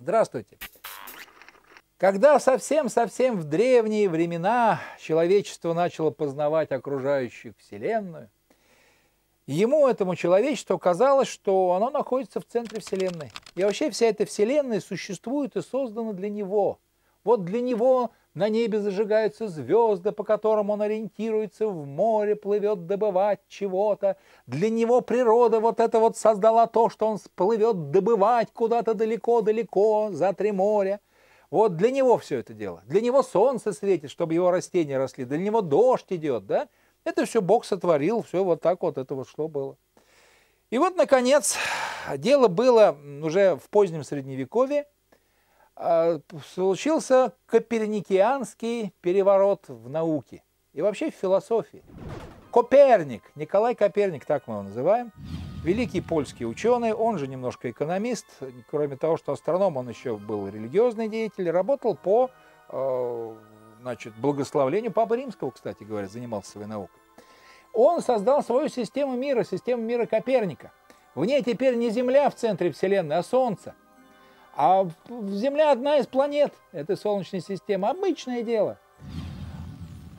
Здравствуйте. Когда совсем-совсем в древние времена человечество начало познавать окружающую Вселенную, ему, этому человечеству, казалось, что оно находится в центре Вселенной. И вообще вся эта Вселенная существует и создана для него – вот для него на небе зажигаются звезды, по которым он ориентируется, в море плывет добывать чего-то. Для него природа вот это вот создала то, что он плывет добывать куда-то далеко-далеко за три моря. Вот для него все это дело. Для него солнце светит, чтобы его растения росли. Для него дождь идет, да? Это все Бог сотворил, все вот так вот это вот что было. И вот, наконец, дело было уже в позднем Средневековье – а, случился коперникианский переворот в науке и вообще в философии. Коперник, Николай Коперник, так мы его называем, великий польский ученый, он же немножко экономист, кроме того, что астроном, он еще был религиозный деятель, работал по а, значит, благословлению Папы Римского, кстати говоря, занимался своей наукой. Он создал свою систему мира, систему мира Коперника. В ней теперь не Земля в центре Вселенной, а Солнце – а Земля одна из планет этой Солнечной системы. Обычное дело.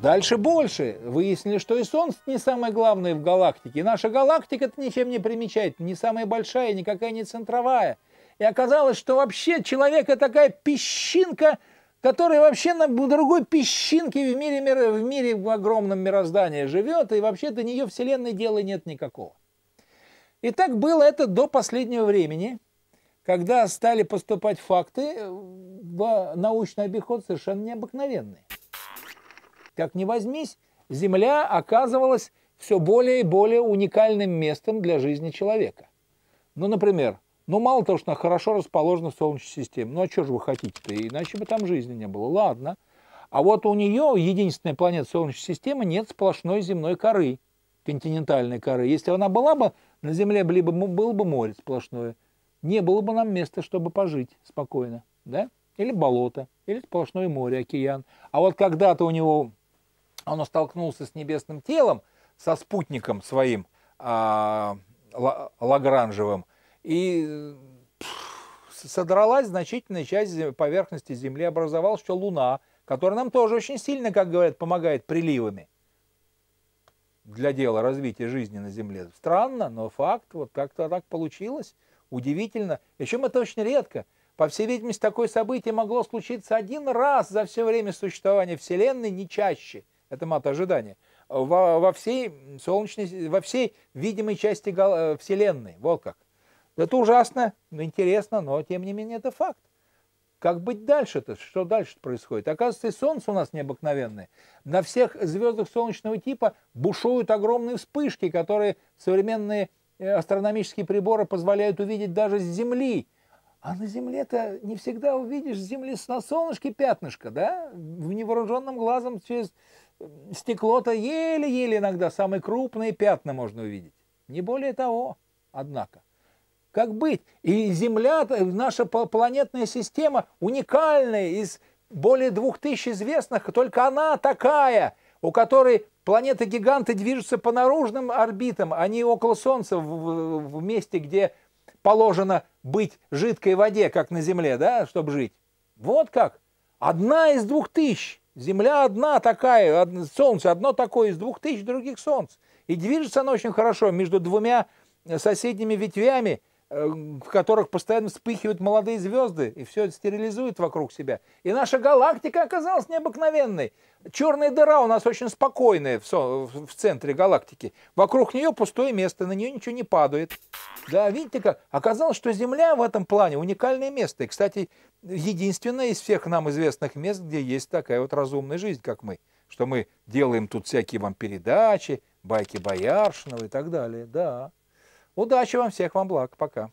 Дальше больше. Выяснили, что и Солнце не самое главное в галактике. И наша галактика это ничем не примечает. Не самая большая, никакая не центровая. И оказалось, что вообще человек это такая песчинка, которая вообще на другой песчинке в мире, в мире в огромном мироздании живет. И вообще до нее Вселенной дела нет никакого. И так было это до последнего времени – когда стали поступать факты э, в научный обиход совершенно необыкновенные. Как ни возьмись, Земля оказывалась все более и более уникальным местом для жизни человека. Ну, например, ну мало того, что она хорошо расположена в Солнечной системе, ну а что же вы хотите-то, иначе бы там жизни не было, ладно. А вот у нее, единственная планета Солнечной системы, нет сплошной земной коры, континентальной коры. Если она была бы, на Земле либо было бы море сплошное, не было бы нам места, чтобы пожить спокойно, да? Или болото, или сплошное море, океан. А вот когда-то у него, он столкнулся с небесным телом, со спутником своим, а, Лагранжевым, и содралась значительная часть поверхности Земли, образовалась что Луна, которая нам тоже очень сильно, как говорят, помогает приливами для дела развития жизни на Земле. Странно, но факт, вот как-то так получилось. Удивительно, причем это очень редко. По всей видимости, такое событие могло случиться один раз за все время существования Вселенной, не чаще. Это мат ожидания. Во, во, всей солнечной, во всей видимой части э, Вселенной. Вот как. Это ужасно, интересно, но тем не менее это факт. Как быть дальше-то? Что дальше происходит? Оказывается, и Солнце у нас необыкновенное. На всех звездах солнечного типа бушуют огромные вспышки, которые современные Э, астрономические приборы позволяют увидеть даже с Земли. А на Земле-то не всегда увидишь с Земли на солнышке пятнышко, да? В невооруженном глазом через э, стекло-то еле-еле иногда самые крупные пятна можно увидеть. Не более того, однако. Как быть? И Земля, э, наша планетная система уникальная из более двух тысяч известных, только она такая, у которой Планеты-гиганты движутся по наружным орбитам, они около Солнца, в, в месте, где положено быть жидкой воде, как на Земле, да, чтобы жить. Вот как. Одна из двух тысяч. Земля одна такая, Солнце одно такое из двух тысяч других Солнц. И движется оно очень хорошо между двумя э, соседними ветвями – в которых постоянно вспыхивают молодые звезды, и все это стерилизует вокруг себя. И наша галактика оказалась необыкновенной. Черная дыра у нас очень спокойная в, со- в центре галактики. Вокруг нее пустое место, на нее ничего не падает. Да, видите как? Оказалось, что Земля в этом плане уникальное место. И, кстати, единственное из всех нам известных мест, где есть такая вот разумная жизнь, как мы. Что мы делаем тут всякие вам передачи, байки Бояршинова и так далее. Да. Удачи вам, всех вам благ. Пока.